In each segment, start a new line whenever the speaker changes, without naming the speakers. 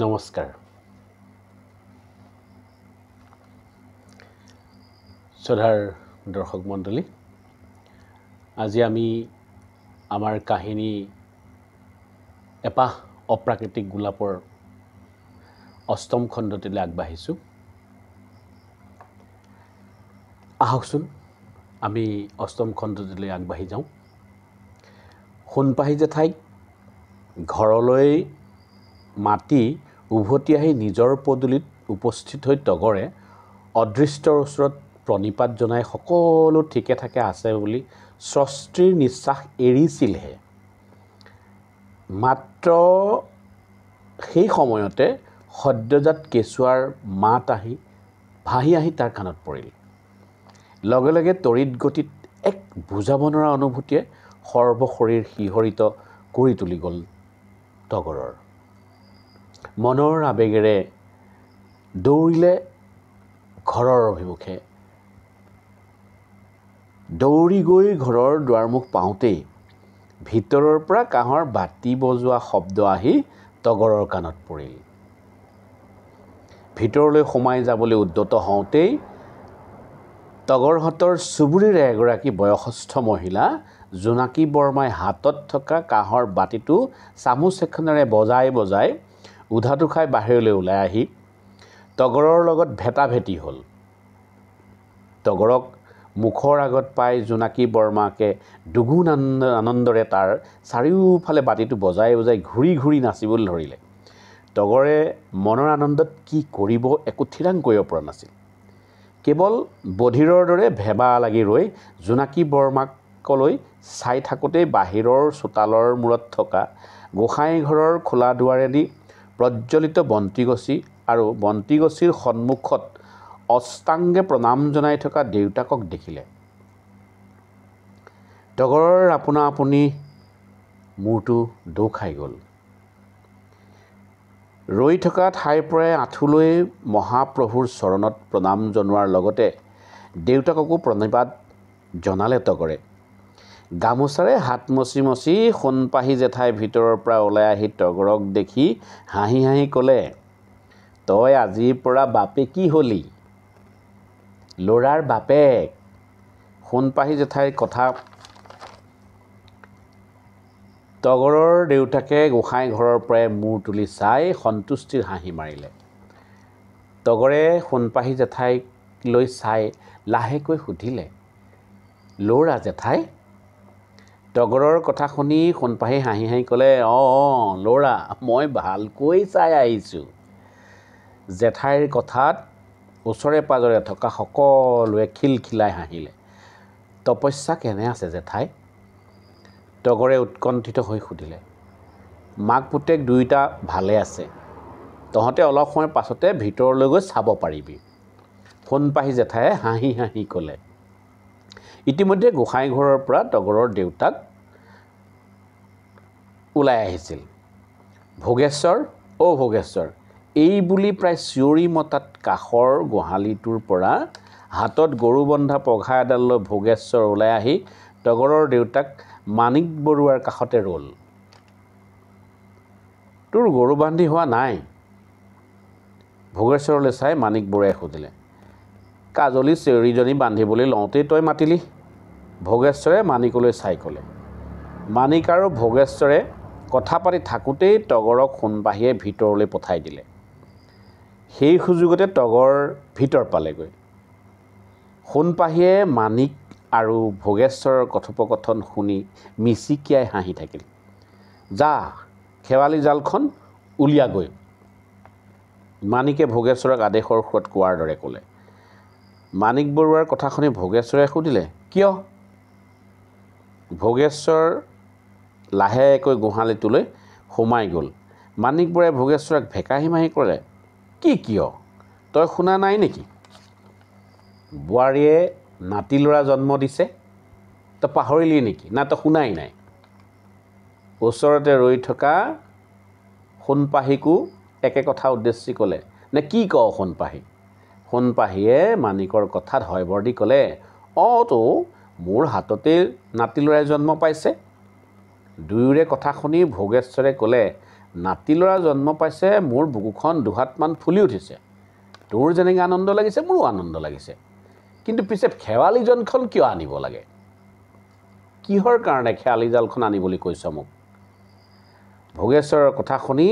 নমস্কাৰ শ্ৰদ্ধাৰ দৰ্শক মণ্ডলী আজি আমি আমাৰ কাহিনী এপাহ অপ্ৰাকৃতিক গোলাপৰ অষ্টম খণ্ডটিলৈ আগবাঢ়িছোঁ আহকচোন আমি অষ্টম খণ্ডটিলৈ আগবাঢ়ি যাওঁ সোণপাহী জেঠাইক ঘৰলৈ মাতি উভতি আহি নিজৰ পদূলিত উপস্থিত হৈ তগৰে অদৃষ্টৰ ওচৰত প্ৰণীপাত জনাই সকলো ঠিকে থাকে আছে বুলি সষ্টিৰ নিশ্বাস এৰিছিলহে মাত্ৰ সেই সময়তে সদ্যজাত কেঁচুৱাৰ মাত আহি ভাহি আহি তাৰ কাণত পৰিল লগে লগে তৰিত গতিত এক বুজাব নোৱাৰা অনুভূতিয়ে সৰ্বশৰীৰ শিহৰিত কৰি তুলি গ'ল তগৰৰ মনৰ আৱেগেৰে দৌৰিলে ঘৰৰ অভিমুখে দৌৰি গৈ ঘৰৰ দুৱাৰমুখ পাওঁতেই ভিতৰৰ পৰা কাঁহৰ বাতি বজোৱা শব্দ আহি তগৰৰ কাণত পৰিল ভিতৰলৈ সোমাই যাবলৈ উদ্যত হওঁতেই তগৰহঁতৰ চুবুৰীৰে এগৰাকী বয়সস্থ মহিলা জোনাকী বৰ্মাই হাতত থকা কাঁহৰ বাতিটো চামুচ এখনেৰে বজাই বজাই উধাটো খাই বাহিৰলৈ ওলাই আহি তগৰৰ লগত ভেটা ভেটি হ'ল তগৰক মুখৰ আগত পাই জোনাকী বৰমাকে দুগুণ আনন্দৰে তাৰ চাৰিওফালে বাতিটো বজাই বজাই ঘূৰি ঘূৰি নাচিবলৈ ধৰিলে তগৰে মনৰ আনন্দত কি কৰিব একো থিৰাং কৰিব পৰা নাছিল কেৱল বধিৰৰ দৰে ভেবা লাগি ৰৈ জোনাকী বৰমাকলৈ চাই থাকোঁতেই বাহিৰৰ চোতালৰ মূৰত থকা গোঁসাই ঘৰৰ খোলা দুৱাৰেদি প্ৰজ্বলিত বন্তিগছি আৰু বন্তি গছিৰ সন্মুখত অষ্টাংগে প্ৰণাম জনাই থকা দেউতাকক দেখিলে তগৰৰ আপোনা আপুনি মূৰটো দৌ খাই গ'ল ৰৈ থকা ঠাইৰ পৰাই আঁঠুলৈ মহাপ্ৰভুৰ চৰণত প্ৰণাম জনোৱাৰ লগতে দেউতাককো প্ৰণিবাদ জনালে তগৰে গামোচাৰে হাত মচি মচি সোণপাহী জেঠাইৰ ভিতৰৰ পৰা ওলাই আহি তগৰক দেখি হাঁহি হাঁহি ক'লে তই আজিৰ পৰা বাপেকী হ'লি ল'ৰাৰ বাপেক সোণপাহী জেঠাইৰ কথা তগৰৰ দেউতাকে গোসাঁই ঘৰৰ পৰাই মূৰ তুলি চাই সন্তুষ্টিৰ হাঁহি মাৰিলে তগৰে সোণপাহী জেঠাইক লৈ চাই লাহেকৈ সুধিলে ল'ৰা জেঠাই তগৰৰ কথা শুনি সোনপাহি হাঁহি হাঁহি ক'লে অঁ ল'ৰা মই ভালকৈ চাই আহিছোঁ জেঠাইৰ কথাত ওচৰে পাঁজৰে থকা সকলোৱে খিলখিলাই হাঁহিলে তপস্যা কেনে আছে জেঠাই তগৰে উৎকণ্ঠিত হৈ সুধিলে মাক পুতেক দুয়োটা ভালে আছে তহঁতে অলপ সময় পাছতে ভিতৰলৈ গৈ চাব পাৰিবি সোনপাহি জেঠাইয়ে হাঁহি হাঁহি ক'লে ইতিমধ্যে গোসাঁই ঘৰৰ পৰা তগৰৰ দেউতাক ওলাই আহিছিল ভোগেশ্বৰ অ' ভোগেশ্বৰ এই বুলি প্ৰায় চিঞৰি মতাত কাষৰ গোহালিটোৰ পৰা হাতত গৰু বন্ধা পঘা এডাল লৈ ভোগেশ্বৰ ওলাই আহি তগৰৰ দেউতাক মানিক বৰুৱাৰ কাষতে ৰ'ল তোৰ গৰু বান্ধি হোৱা নাই ভোগেশ্বৰলৈ চাই মানিক বৰুৱাই সুধিলে কাজলী চিঞৰিজনী বান্ধিবলৈ লওঁতেই তই মাতিলি ভোগেশ্বৰে মানিকলৈ চাই ক'লে মানিক আৰু ভোগেশ্বৰে কথা পাতি থাকোঁতেই তগৰক সোণবাহীয়ে ভিতৰলৈ পঠাই দিলে সেই সুযোগতে তগৰ ভিতৰ পালেগৈ সোণপাহীয়ে মানিক আৰু ভোগেশ্বৰৰ কথোপকথন শুনি মিচিকিয়াই হাঁহি থাকিল যা খেৱালি জালখন উলিয়াগৈ মানিকে ভোগেশ্বৰক আদেশৰ সুৰত কোৱাৰ দৰে ক'লে মানিক বৰুৱাৰ কথা শুনি ভোগেশ্বৰে সুধিলে কিয় ভোগেশ্বৰ লাহেকৈ গোহালিটোলৈ সোমাই গ'ল মানিকবোৰে ভোগেশ্বৰক ভেকাহি মাহি ক'লে কি কিয় তই শুনা নাই নেকি বোৱাৰীয়ে নাতি ল'ৰা জন্ম দিছে তই পাহৰিলি নেকি না তই শুনাই নাই ওচৰতে ৰৈ থকা সোণপাহীকো একে কথা উদ্দেশ্যি ক'লে নে কি কৱ সোণপাহী সোণপাহীয়ে মানিকৰ কথাত হয়বৰ দি ক'লে অঁ তোৰ মোৰ হাততেই নাতি ল'ৰাই জন্ম পাইছে দুয়োৰে কথা শুনি ভোগেশ্বৰে ক'লে নাতি ল'ৰা জন্ম পাইছে মোৰ বুকুখন দুহাতমান ফুলি উঠিছে তোৰ যেনেকৈ আনন্দ লাগিছে মোৰো আনন্দ লাগিছে কিন্তু পিছে খেৱালিজনখন কিয় আনিব লাগে কিহৰ কাৰণে খেৱালিজালখন আনি বুলি কৈছ মোক ভোগেশ্বৰৰ কথা শুনি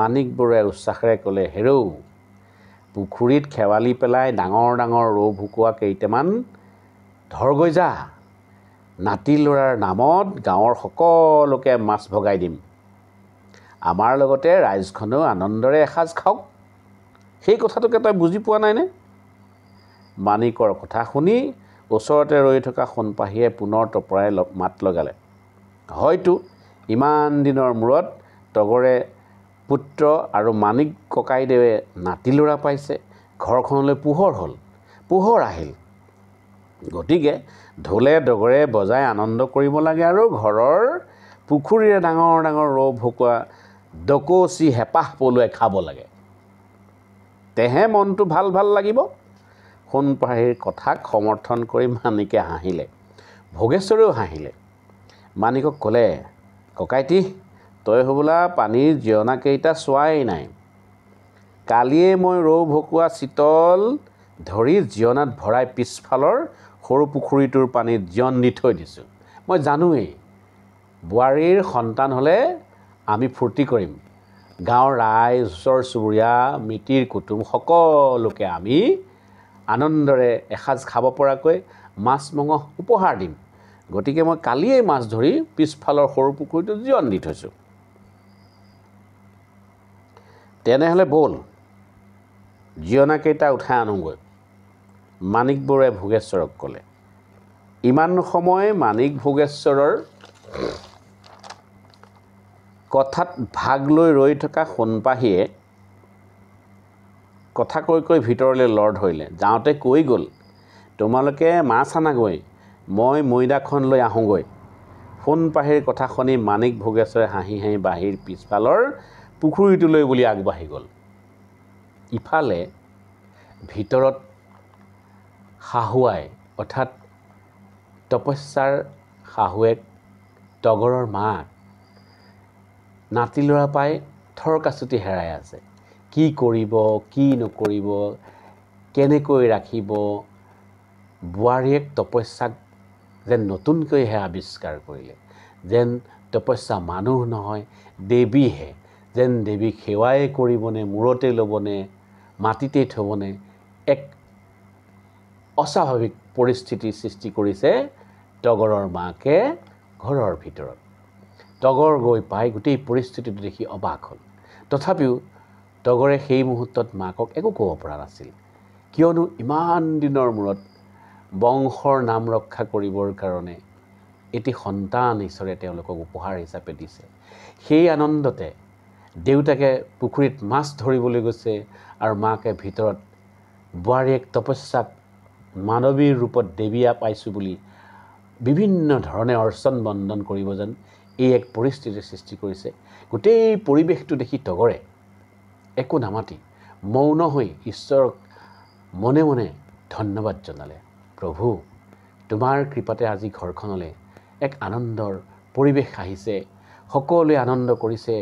মানিক বৰুৱাই উচ্ছাসেৰে ক'লে হেৰৌ পুখুৰীত খেৱালি পেলাই ডাঙৰ ডাঙৰ ৰৌ ভুকুৱা কেইটামান ধৰগৈ যা নাতি ল'ৰাৰ নামত গাঁৱৰ সকলোকে মাছ ভগাই দিম আমাৰ লগতে ৰাইজখনেও আনন্দৰে এসাঁজ খাওক সেই কথাটোকে তই বুজি পোৱা নাইনে মানিকৰ কথা শুনি ওচৰতে ৰৈ থকা সোণপাহীয়ে পুনৰ টপৰাই মাত লগালে হয়তো ইমান দিনৰ মূৰত তগৰে পুত্ৰ আৰু মানিক ককাইদেৱে নাতি ল'ৰা পাইছে ঘৰখনলৈ পোহৰ হ'ল পোহৰ আহিল গতিকে ঢোলে ডগৰে বজাই আনন্দ কৰিব লাগে আৰু ঘৰৰ পুখুৰীৰে ডাঙৰ ডাঙৰ ৰৌ ভকুৱা ডকচি হেঁপাহ পলুৱাই খাব লাগে তেহে মনটো ভাল ভাল লাগিব সোণপাহীৰ কথাক সমৰ্থন কৰি মানিকে হাঁহিলে ভোগেশ্বৰেও হাঁহিলে মানিকক ক'লে ককাইটি তই হ'বলা পানীৰ জিৰণাকেইটা চোৱাই নাই কালিয়ে মই ৰৌ ভকুৱা চিতল ধৰি জিৰণাত ভৰাই পিছফালৰ সৰু পুখুৰীটোৰ পানীত জীয়ন দি থৈ দিছোঁ মই জানোৱেই বোৱাৰীৰ সন্তান হ'লে আমি ফূৰ্তি কৰিম গাঁৱৰ ৰাইজ ওচৰ চুবুৰীয়া মিতিৰ কুটুম সকলোকে আমি আনন্দৰে এসাঁজ খাব পৰাকৈ মাছ মঙহ উপহাৰ দিম গতিকে মই কালিয়েই মাছ ধৰি পিছফালৰ সৰু পুখুৰীটো জীয়ন দি থৈছোঁ তেনেহ'লে ব'ল জীয়নাকেইটা উঠাই আনোগৈ মানিক বৰুৱাই ভোগেশ্বৰক ক'লে ইমান সময় মানিক ভোগেশ্বৰৰ কথাত ভাগ লৈ ৰৈ থকা সোণপাহীয়ে কথা কৈ কৈ ভিতৰলৈ লৰ ধৰিলে যাওঁতে কৈ গ'ল তোমালোকে মাছ আনাগৈ মই মৈদাখন লৈ আহোঁগৈ সোণপাহীৰ কথা শুনি মানিক ভোগেশ্বৰে হাঁহি হাঁহি বাঁহীৰ পিছফালৰ পুখুৰীটোলৈ বুলি আগবাঢ়ি গ'ল ইফালে ভিতৰত শাহুৱাই অৰ্থাৎ তপস্যাৰ শাহুৱেক তগৰৰ মাক নাতি ল'ৰা পাই থৰকাচুটি হেৰাই আছে কি কৰিব কি নকৰিব কেনেকৈ ৰাখিব বোৱাৰীয়েক তপস্যাক যেন নতুনকৈহে আৱিষ্কাৰ কৰিলে যেন তপস্যা মানুহ নহয় দেৱীহে যেন দেৱীক সেৱাই কৰিবনে মূৰতে ল'বনে মাটিতেই থ'বনে এক অস্বাভাৱিক পৰিস্থিতিৰ সৃষ্টি কৰিছে তগৰৰ মাকে ঘৰৰ ভিতৰত তগৰ গৈ পাই গোটেই পৰিস্থিতিটো দেখি অবাক হ'ল তথাপিও তগৰে সেই মুহূৰ্তত মাকক একো ক'ব পৰা নাছিল কিয়নো ইমান দিনৰ মূৰত বংশৰ নাম ৰক্ষা কৰিবৰ কাৰণে এটি সন্তান ঈশ্বৰে তেওঁলোকক উপহাৰ হিচাপে দিছে সেই আনন্দতে দেউতাকে পুখুৰীত মাছ ধৰিবলৈ গৈছে আৰু মাকে ভিতৰত বোৱাৰীয়ে তপস্যাত মানৱীৰ ৰূপত দেৱীয়া পাইছোঁ বুলি বিভিন্ন ধৰণে অৰ্চন বন্দন কৰিব যেন এই এক পৰিস্থিতিৰ সৃষ্টি কৰিছে গোটেই পৰিৱেশটো দেখি তগৰে একো নামাতি মৌন হৈ ঈশ্বৰক মনে মনে ধন্যবাদ জনালে প্ৰভু তোমাৰ কৃপাতে আজি ঘৰখনলৈ এক আনন্দৰ পৰিৱেশ আহিছে সকলোৱে আনন্দ কৰিছে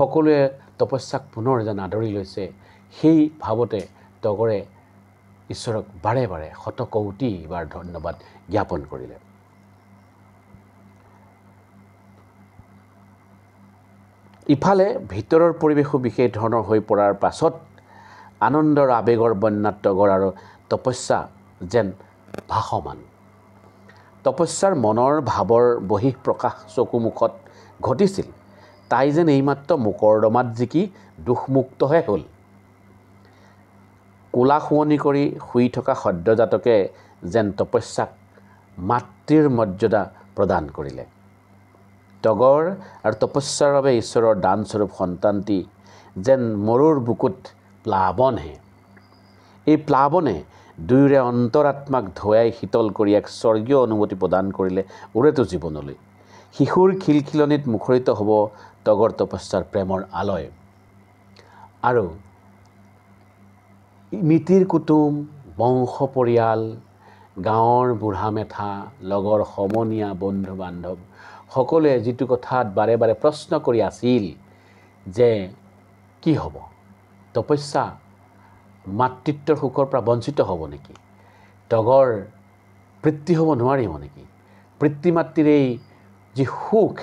সকলোৱে তপস্যাক পুনৰ যেন আদৰি লৈছে সেই ভাৱতে তগৰে ঈশ্বৰক বাৰে বাৰে শতকৌটি বাৰ ধন্যবাদ জ্ঞাপন কৰিলে ইফালে ভিতৰৰ পৰিৱেশো বিশেষ ধৰণৰ হৈ পৰাৰ পাছত আনন্দৰ আৱেগৰ বন্যাত্যগৰ আৰু তপস্যা যেন ভাসমান তপস্যাৰ মনৰ ভাৱৰ বহিঃ প্ৰকাশ চকুমুখত ঘটিছিল তাই যেন এইমাত্ৰ মোকৰ্দমাত জিকি দুখমুক্তহে হ'ল কোলা শুৱনি কৰি শুই থকা সদ্যজাতকে যেন তপস্যাক মাতৃৰ মৰ্যাদা প্ৰদান কৰিলে তগৰ আৰু তপস্যাৰ বাবে ঈশ্বৰৰ দানস্বৰূপ সন্তানটি যেন মৰুৰ বুকুত প্লাৱনহে এই প্লাৱনে দুয়োৰে অন্তৰাত্মাক ধুৱাই শীতল কৰি এক স্বৰ্গীয় অনুমতি প্ৰদান কৰিলে উৰেটো জীৱনলৈ শিশুৰ খিলখিলনিত মুখৰিত হ'ব তগৰ তপস্যাৰ প্ৰেমৰ আলয় আৰু মিতিৰ কুটুম বংশ পৰিয়াল গাঁৱৰ বুঢ়া মেথা লগৰ সমনীয়া বন্ধু বান্ধৱ সকলোৱে যিটো কথাত বাৰে বাৰে প্ৰশ্ন কৰি আছিল যে কি হ'ব তপস্যা মাতৃত্বৰ সুখৰ পৰা বঞ্চিত হ'ব নেকি তগৰ পিতৃ হ'ব নোৱাৰিব নেকি পিতৃ মাতৃৰ এই যি সুখ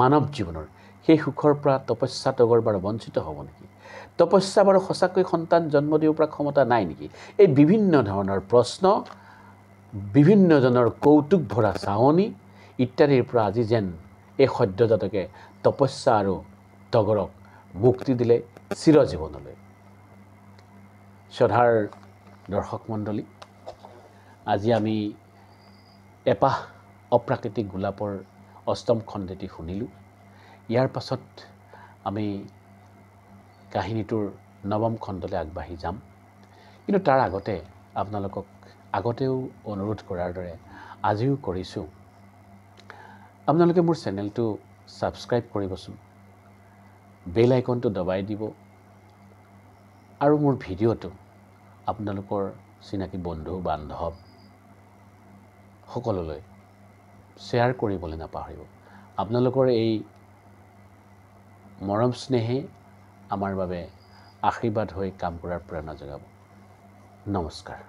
মানৱ জীৱনৰ সেই সুখৰ পৰা তপস্যা তগৰ পৰা বঞ্চিত হ'ব নেকি তপস্যা বাৰু সঁচাকৈ সন্তান জন্ম দিব পৰা ক্ষমতা নাই নেকি এই বিভিন্ন ধৰণৰ প্ৰশ্ন বিভিন্নজনৰ কৌতুক ভৰা চাৱনি ইত্যাদিৰ পৰা আজি যেন এই সদ্যজাতকে তপস্যা আৰু তগৰক মুক্তি দিলে চিৰজীৱনলৈ শ্ৰদ্ধাৰ দৰ্শক মণ্ডলী আজি আমি এপাহ অপ্ৰাকৃতিক গোলাপৰ অষ্টম খণ্ডেটি শুনিলোঁ ইয়াৰ পাছত আমি কাহিনীটোৰ নৱম খণ্ডলৈ আগবাঢ়ি যাম কিন্তু তাৰ আগতে আপোনালোকক আগতেও অনুৰোধ কৰাৰ দৰে আজিও কৰিছোঁ আপোনালোকে মোৰ চেনেলটো ছাবস্ক্ৰাইব কৰিবচোন বেল আইকনটো দবাই দিব আৰু মোৰ ভিডিঅ'টো আপোনালোকৰ চিনাকি বন্ধু বান্ধৱ সকললৈ শ্বেয়াৰ কৰিবলৈ নাপাহৰিব আপোনালোকৰ এই মৰম স্নেহে আমাৰ বাবে আশীৰ্বাদ হৈ কাম কৰাৰ প্ৰেৰণা যোগাব নমস্কাৰ